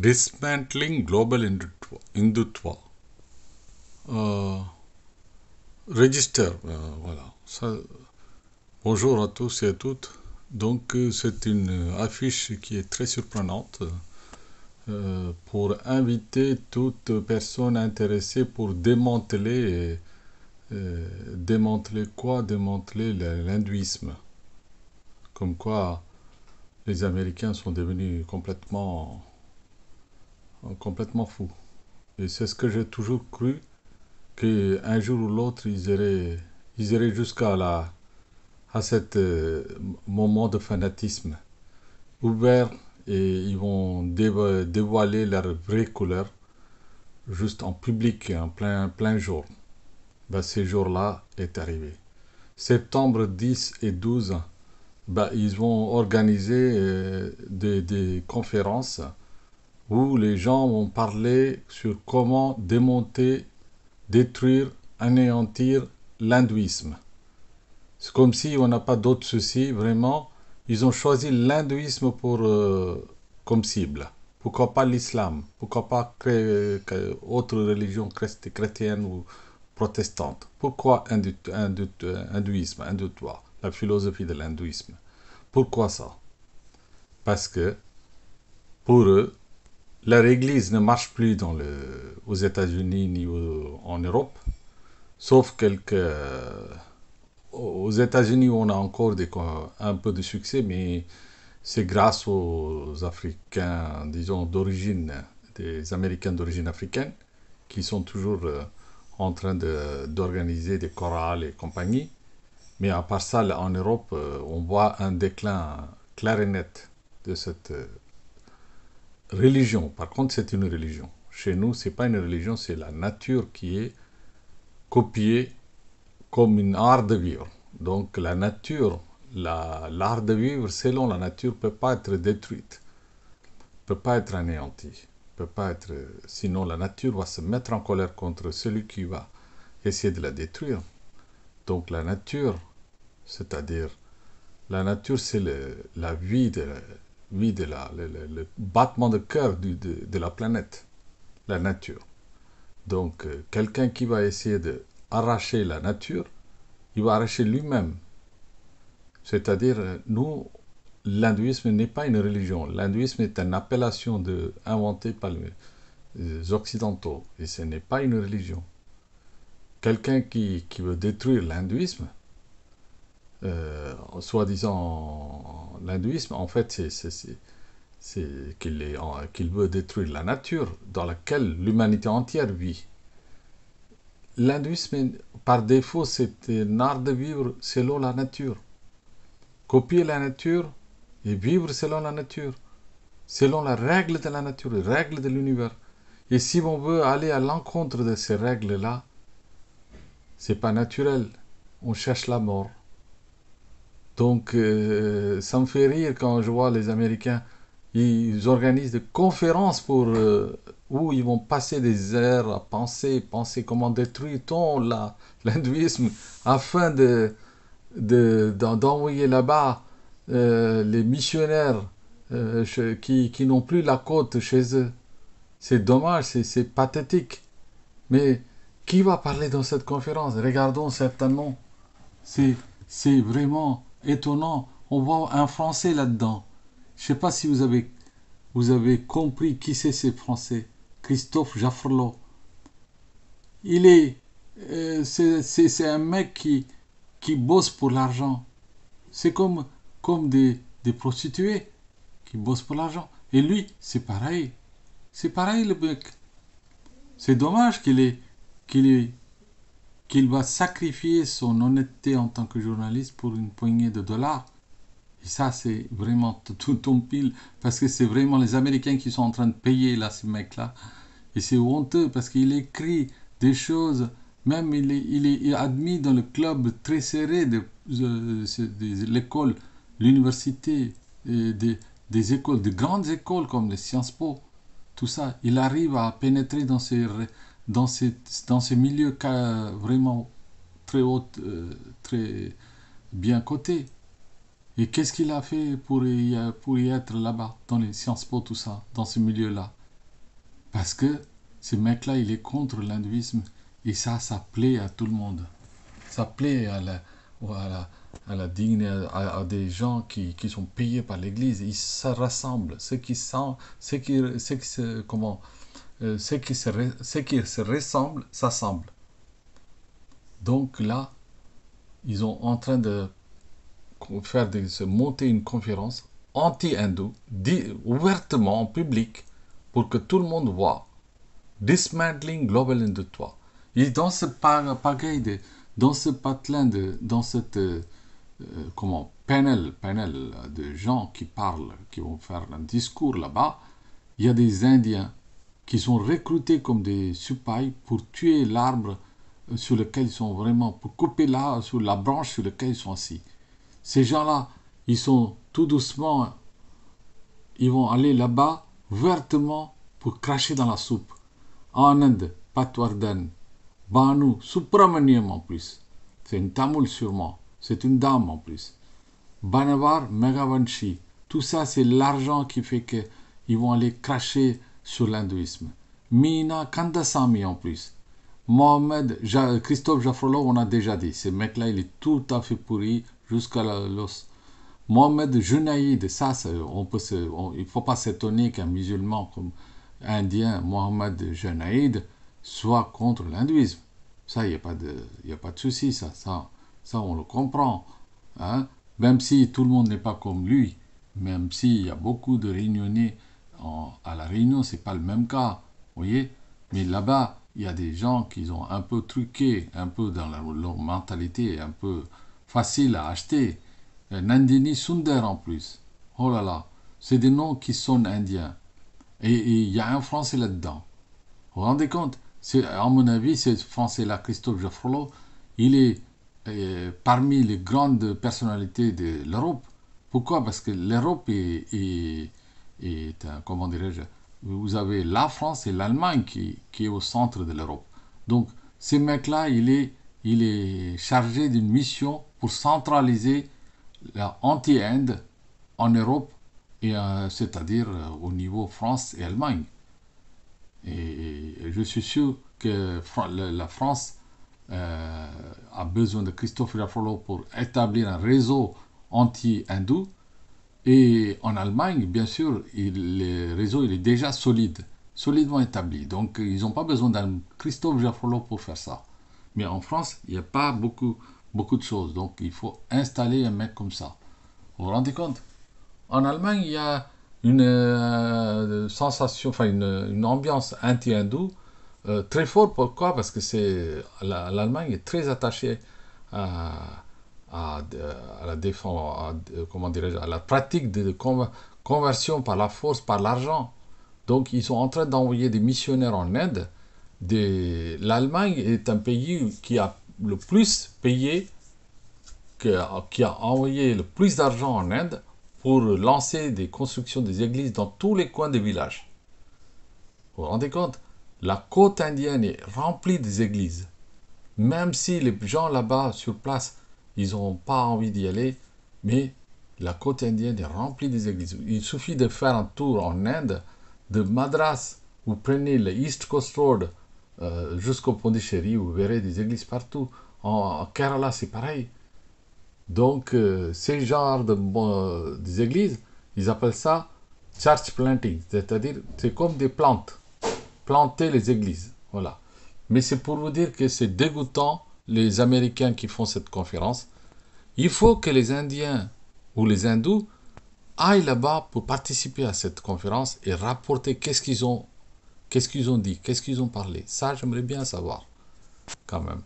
dismantling global hindutva. Uh, register, euh, voilà. bonjour à tous et à toutes. Donc, euh, c'est une affiche qui est très surprenante euh, pour inviter toute personne intéressée pour démanteler, démanteler quoi Démanteler l'hindouisme. Comme quoi, les Américains sont devenus complètement euh, complètement fou. Et c'est ce que j'ai toujours cru, qu'un jour ou l'autre, ils iraient, ils iraient jusqu'à la, à cet euh, moment de fanatisme ouvert et ils vont dévoiler leur vraie couleur juste en public, en plein, plein jour. Ben, ces jours-là est arrivé. Septembre 10 et 12, bah, ils vont organiser euh, des conférences où les gens vont parler sur comment démonter, détruire, anéantir l'hindouisme. C'est comme si on n'a pas d'autres soucis, vraiment. Ils ont choisi l'hindouisme pour, euh, comme cible. Pourquoi pas l'islam Pourquoi pas euh, autre religion chrétienne ou protestante Pourquoi un hindu, euh, hindouisme, la philosophie de l'hindouisme Pourquoi ça Parce que pour eux, la église ne marche plus dans aux États-Unis ni en Europe, sauf quelques. Euh, aux États-Unis, on a encore un peu de succès, mais c'est grâce aux Africains, disons, d'origine, des Américains d'origine africaine, qui sont toujours euh, en train d'organiser des chorales et compagnie. Mais à part ça, en Europe, euh, on voit un déclin clair et net de cette religion. Par contre, c'est une religion. Chez nous, c'est pas une religion, c'est la nature qui est copiée comme une art de vivre. Donc, la nature, l'art de vivre selon la nature peut pas être détruite, peut pas être anéantie, peut pas être. Sinon, la nature va se mettre en colère contre celui qui va essayer de la détruire. Donc, la nature, c'est-à-dire la nature, c'est la vie de vie de la, le, battement de cœur de, de, la planète, la nature. Donc, euh, quelqu'un qui va essayer d'arracher la nature, il va arracher lui-même. C'est-à-dire, euh, nous, l'hindouisme n'est pas une religion. L'hindouisme est une appellation de, inventée par les occidentaux. Et ce n'est pas une religion. Quelqu'un qui, qui veut détruire l'hindouisme, euh, soi-disant l'hindouisme, en fait, c'est qu'il veut détruire la nature dans laquelle l'humanité entière vit. L'hindouisme, par défaut, c'est un art de vivre selon la nature. Copier la nature et vivre selon la nature, selon la règle de la nature, les règles de l'univers. Et si on veut aller à l'encontre de ces règles-là, c'est pas naturel. On cherche la mort donc, euh, ça me fait rire quand je vois les Américains, ils organisent des conférences pour, euh, où ils vont passer des heures à penser, penser comment détruit-on l'hindouisme afin d'envoyer de, d'envoyer là-bas euh, les missionnaires qui, qui n'ont plus la côte chez eux. C'est dommage, c'est pathétique. Mais qui va parler dans cette conférence Regardons certainement. C'est vraiment étonnant. On voit un Français là-dedans. Je ne sais pas si vous avez, vous avez compris qui c'est ce Français. Christophe Jaffrelot. Il est. Euh, c'est un mec qui, qui bosse pour l'argent. C'est comme, comme des, des prostituées qui bossent pour l'argent. Et lui, c'est pareil. C'est pareil le mec. C'est dommage qu'il est qu'il ait qu'il va sacrifier son honnêteté en tant que journaliste pour une poignée de dollars. Et ça, c'est vraiment tout ton pile, parce que c'est vraiment les Américains qui sont en train de payer, là, ce mec-là. Et c'est honteux, parce qu'il écrit des choses, même il est, admis dans le club très serré de, euh, l'école, l'université, des, des écoles, de grandes écoles comme les Sciences Po. Tout ça, il arrive à pénétrer dans ces dans, ces dans ce milieu vraiment très haut, euh, très bien coté. Et qu'est-ce qu'il a fait pour y, pour y être là-bas, dans les Sciences Po, tout ça, dans ce milieu-là Parce que ce mec-là, il est contre l'hindouisme. Et ça, ça plaît à tout le monde. Ça plaît à la, à la, à digne, à, des gens qui, qui sont payés par l'Église. Ils se rassemblent. Ceux qui, sont, ceux qui, comment, euh, ce, qui se qui ressemble s'assemble. Donc là, ils sont en train de faire de, se monter une conférence anti-hindou, ouvertement en public, pour que tout le monde voit. Dismantling Global toi Et dans ce pagaille, dans ce patelin, de, dans cette euh, euh, comment, panel, panel de gens qui parlent, qui vont faire un discours là-bas, il y a des Indiens, qui sont recrutés comme des soupailles pour tuer l'arbre euh, sur lequel ils sont vraiment, pour couper là sur la branche sur laquelle ils sont assis. Ces gens-là, ils sont tout doucement, ils vont aller là-bas, vertement, pour cracher dans la soupe. Anand, Patwardhan, Banu, Supramaniam en plus. C'est une tamoul sûrement. C'est une dame en plus. Banavar, Megavanshi. Tout ça, c'est l'argent qui fait qu'ils vont aller cracher sur l'hindouisme. Mina Kandasamy en plus. Mohamed, Christophe Jaffrelot, on a déjà dit, ce mec-là, il est tout à fait pourri jusqu'à l'os. Mohamed Junaïd, ça, on peut il ne faut pas s'étonner qu'un musulman comme indien, Mohamed Junaïd, soit contre l'hindouisme. Ça, il n'y a, pas de, y a pas de souci, ça, ça, on le comprend. Hein. Même si tout le monde n'est pas comme lui, même s'il y a beaucoup de réunionnais à La Réunion, c'est pas le même cas, Vous voyez Mais là-bas, il y a des gens qui ont un peu truqué, un peu dans leur, mentalité, un peu facile à acheter. Euh, Nandini Sundar en plus. Oh là là, c'est des noms qui sont indiens. Et il y a un Français là-dedans. Vous vous rendez compte En mon avis, ce Français-là, Christophe Geoffrolo, il est euh, parmi les grandes personnalités de l'Europe. Pourquoi Parce que l'Europe est, est, comment dirais-je, vous avez la France et l'Allemagne qui, est au centre de l'Europe. Donc, ce mec-là, il est, il est chargé d'une mission pour centraliser la anti-Inde en Europe, et euh, c'est-à-dire euh, au niveau France et Allemagne. Et, je suis sûr que la France euh, a besoin de Christophe Raffaello pour établir un réseau anti-hindou et en Allemagne, bien sûr, le réseau il est déjà solide, solidement établi. Donc, ils n'ont pas besoin d'un Christophe Jaffrelot pour faire ça. Mais en France, il n'y a pas beaucoup, beaucoup de choses. Donc, il faut installer un mec comme ça. Vous vous rendez compte En Allemagne, il y a une euh, sensation, enfin, une, ambiance anti-hindoue euh, très forte. Pourquoi Parce que c'est l'Allemagne est très attachée à à, la défense, à la pratique de conversion par la force, par l'argent. Donc ils sont en train d'envoyer des missionnaires en Inde. L'Allemagne est un pays qui a le plus payé, qui a envoyé le plus d'argent en Inde pour lancer des constructions des églises dans tous les coins des villages. Vous vous rendez compte La côte indienne est remplie des églises. Même si les gens là-bas, sur place, ils n'ont pas envie d'y aller, mais la côte indienne est remplie des églises. Il suffit de faire un tour en Inde, de Madras, vous prenez le East Coast Road Pont euh, jusqu'au Pondichéry, vous verrez des églises partout. En, Kerala, c'est pareil. Donc, ce euh, ces genres de, euh, des églises, ils appellent ça church planting, c'est-à-dire c'est comme des plantes, planter les églises, voilà. Mais c'est pour vous dire que c'est dégoûtant les Américains qui font cette conférence, il faut que les Indiens ou les Hindous aillent là-bas pour participer à cette conférence et rapporter qu'est-ce qu'ils ont, qu'est-ce qu'ils ont dit, qu'est-ce qu'ils ont parlé. Ça, j'aimerais bien savoir, quand même.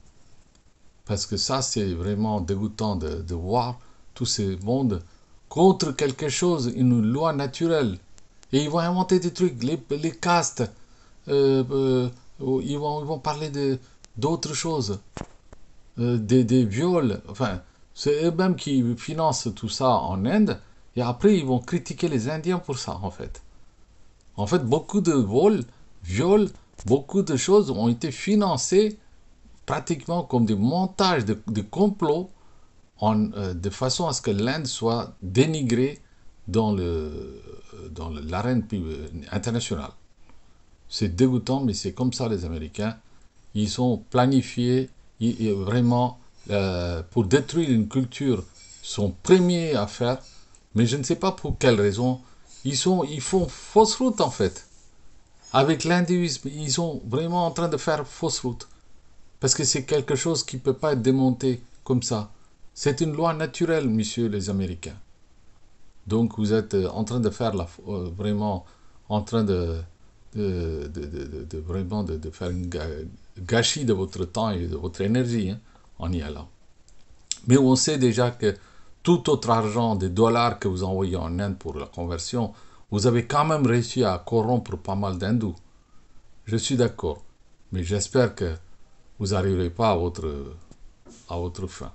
Parce que ça, c'est vraiment dégoûtant de, voir tous ces mondes contre quelque chose, une loi naturelle. Et ils vont inventer des trucs, les, castes, euh, euh, ils, vont, vont parler d'autres choses. Euh, des, viols, enfin, c'est eux-mêmes qui financent tout ça en Inde, et après ils vont critiquer les Indiens pour ça, en fait. En fait, beaucoup de vols, viols, beaucoup de choses ont été financées pratiquement comme des montages de, complots en, euh, de façon à ce que l'Inde soit dénigrée dans le euh, dans l'arène internationale. C'est dégoûtant, mais c'est comme ça les Américains. Ils sont planifiés vraiment, euh, pour détruire une culture, sont premiers à faire, mais je ne sais pas pour quelle raison, ils, sont, ils font fausse route en fait. Avec l'hindouisme, ils sont vraiment en train de faire fausse route. Parce que c'est quelque chose qui ne peut pas être démonté comme ça. C'est une loi naturelle, monsieur les Américains. Donc vous êtes euh, en train de faire la, euh, vraiment en train de, de, de, de vraiment de, faire une, gâchis de votre temps et de votre énergie hein, en y allant. Mais on sait déjà que tout autre argent des dollars que vous envoyez en Inde pour la conversion, vous avez quand même réussi à corrompre pas mal d'hindous. Je suis d'accord, mais j'espère que vous n'arriverez pas à votre, à votre fin.